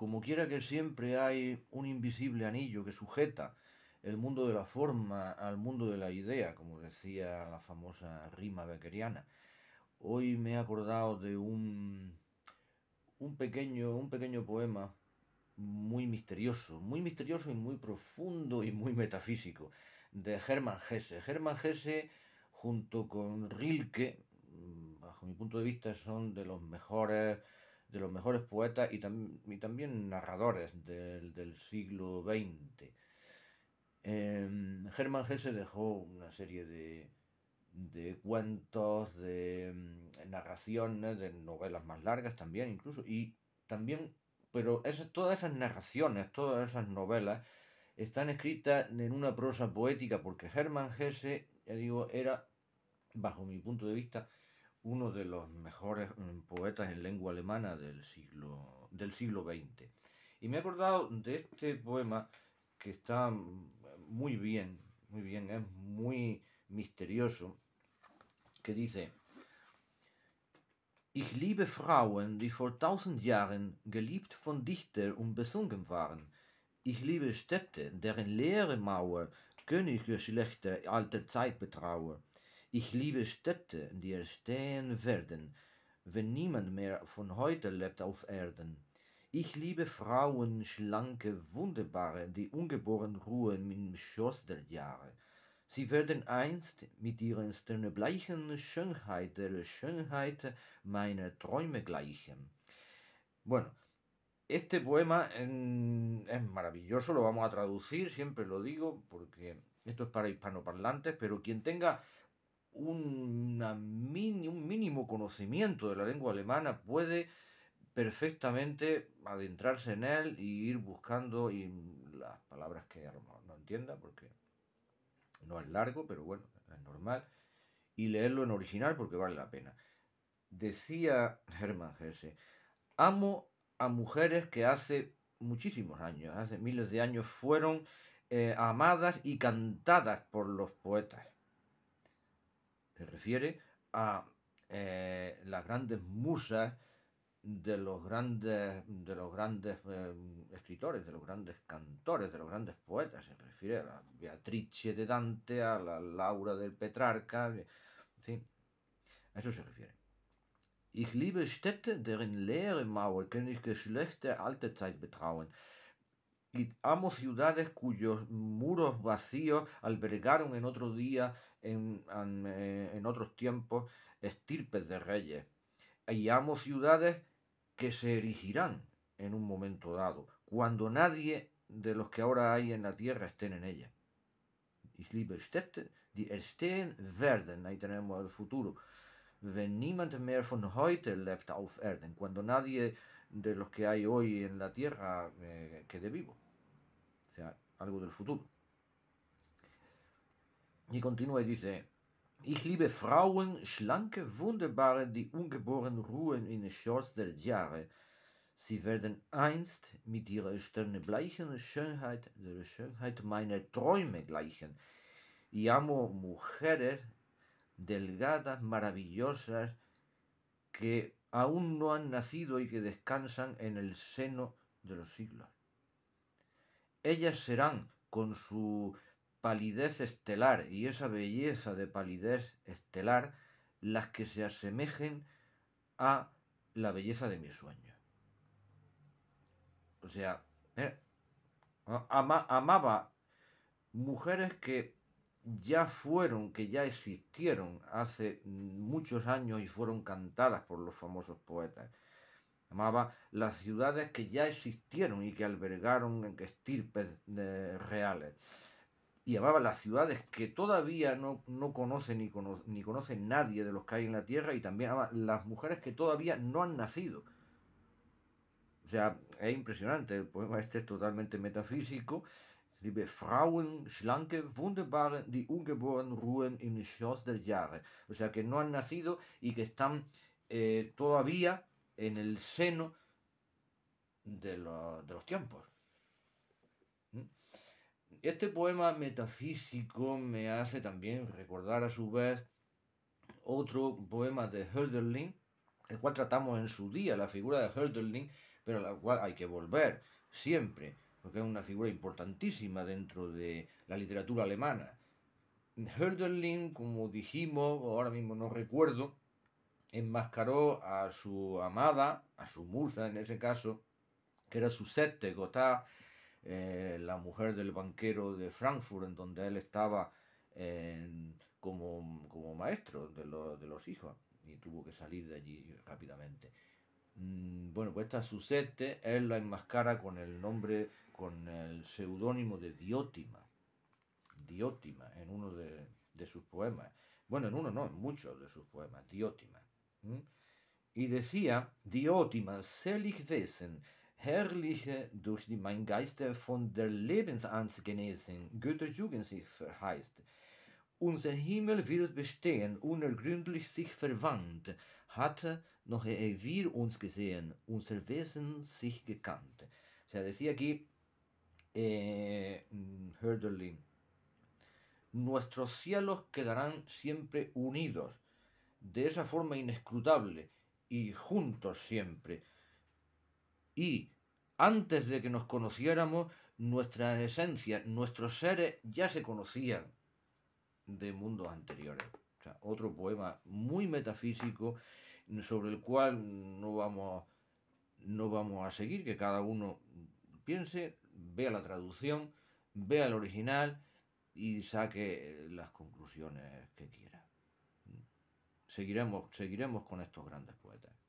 como quiera que siempre hay un invisible anillo que sujeta el mundo de la forma al mundo de la idea, como decía la famosa rima beckeriana. Hoy me he acordado de un, un, pequeño, un pequeño poema muy misterioso, muy misterioso y muy profundo y muy metafísico, de Hermann Hesse. Hermann Hesse, junto con Rilke, mm, bajo mi punto de vista, son de los mejores de los mejores poetas y, también narradores del, siglo XX. Eh, em, Hesse dejó una serie de, cuentos, de, em, narraciones, de novelas más largas también incluso, y también, pero todas esas narraciones, todas esas novelas, están escritas en una prosa poética, porque Hermann Hesse, ya digo, era, bajo mi punto de vista, uno de los mejores mm, poetas en lengua alemana del siglo, del siglo XX. Y me he acordado de este poema que está mm, muy bien, muy bien, es muy misterioso, que dice, Ich liebe Frauen, die vor tausend Jahren geliebt von Dichter und besungen waren. Ich liebe Städte, deren leere Mauer Königsgeschlechter alter Zeit betraue. Ich liebe Städte, die erstehen werden, wenn niemand mehr von heute lebt auf Erden. Ich liebe Frauen, schlanke, wunderbare, die ungeboren ruhen im Schoß der Jahre. Sie werden einst mit ihrer sternebleichen Schönheit der Schönheit meiner Träume gleichen. Bueno, este poema es maravilloso, lo vamos a traducir, siempre lo digo, porque esto es para hispanoparlantes, pero quien tenga un mínimo conocimiento de la lengua alemana puede perfectamente adentrarse en él y ir buscando las palabras que no entienda porque no es largo, pero bueno, es normal, y leerlo en original porque vale la pena. Decía Hermann Hesse, amo a mujeres que hace muchísimos años, hace miles de años, fueron eh, amadas y cantadas por los poetas. Se refiere a eh, las grandes musas de los grandes, de los grandes eh, escritores, de los grandes cantores, de los grandes poetas. Se refiere a la Beatrice de Dante, a la Laura del Petrarca, en fin, a eso se refiere. Ich liebe Städte, deren leere Mauer kann ich Geschlechter alte Zeit betrauen y amo ciudades cuyos muros vacíos albergaron en otro día, en, eh, en, otros tiempos, estirpes de reyes. Y amo ciudades que se erigirán en un momento dado, cuando nadie de los que ahora hay en la tierra estén en ella. Ich liebe Städte, die erstehen werden. Ahí tenemos el futuro. Wenn niemand mehr von heute lebt auf Erden, cuando nadie de los que hay hoy en la tierra eh, quede vivo algo del futuro. Y continúa y dice, ich liebe Frauen, schlanke, wunderbare, die ungeboren ruhen in den Schoß der Jahre. Sie werden einst mit ihrer sternbleichen Schönheit der Schönheit meiner Träume gleichen. Y amo mujeres delgadas, maravillosas, que aún no han nacido y que descansan en el seno de los siglos. Ellas serán, con su palidez estelar y esa belleza de palidez estelar, las que se asemejen a la belleza de mi sueño. O sea, eh, amaba mujeres que ya fueron, que ya existieron hace muchos años y fueron cantadas por los famosos poetas. Amaba las ciudades que ya existieron y que albergaron en estirpes eh, reales. Y amaba las ciudades que todavía no, no conoce ni, cono, conoce nadie de los que hay en la tierra. Y también amaba las mujeres que todavía no han nacido. O sea, es impresionante. El poema este es totalmente metafísico. Liebe Frauen, schlanke, wunderbare, die ungeboren ruhen im Schoß der Jahre. O sea, que no han nacido y que están eh, todavía en el seno de, los tiempos. ¿Mm? Este poema metafísico me hace también recordar a su vez otro poema de Hölderlin, el cual tratamos en su día, la figura de Hölderlin, pero a la cual hay que volver siempre, porque es una figura importantísima dentro de la literatura alemana. Hölderlin, como dijimos, ahora mismo no recuerdo, enmascaró a su amada, a su musa en ese caso, que era su sete Gotá, eh, la mujer del banquero de Frankfurt, en donde él estaba como, maestro de, los hijos, y tuvo que salir de allí rápidamente. Mm, bueno, pues esta susette, él la enmascara con el nombre, con el seudónimo de Diótima. Diótima, en uno de, de sus poemas. Bueno, en uno no, en muchos de sus poemas, Diótima. Ich hm? decía, Diotimas, selig wesen, herrliche, durch die mein Geister von der Lebensangst genesen, Götterjugend sich verheißt. Unser Himmel wird bestehen, unergründlich sich verwandt, hatte, noch ehe wir uns gesehen, unser Wesen sich gekannt. O sea, decía aquí eh, Herderlin, nuestros cielos quedarán siempre unidos. de esa forma inescrutable y juntos siempre. Y antes de que nos conociéramos, nuestras esencias, nuestros seres ya se conocían de mundos anteriores. otro poema muy metafísico sobre el cual no vamos, no vamos a seguir, que cada uno piense, vea la traducción, vea el original y saque las conclusiones que quiera seguiremos, seguiremos con estos grandes poetas.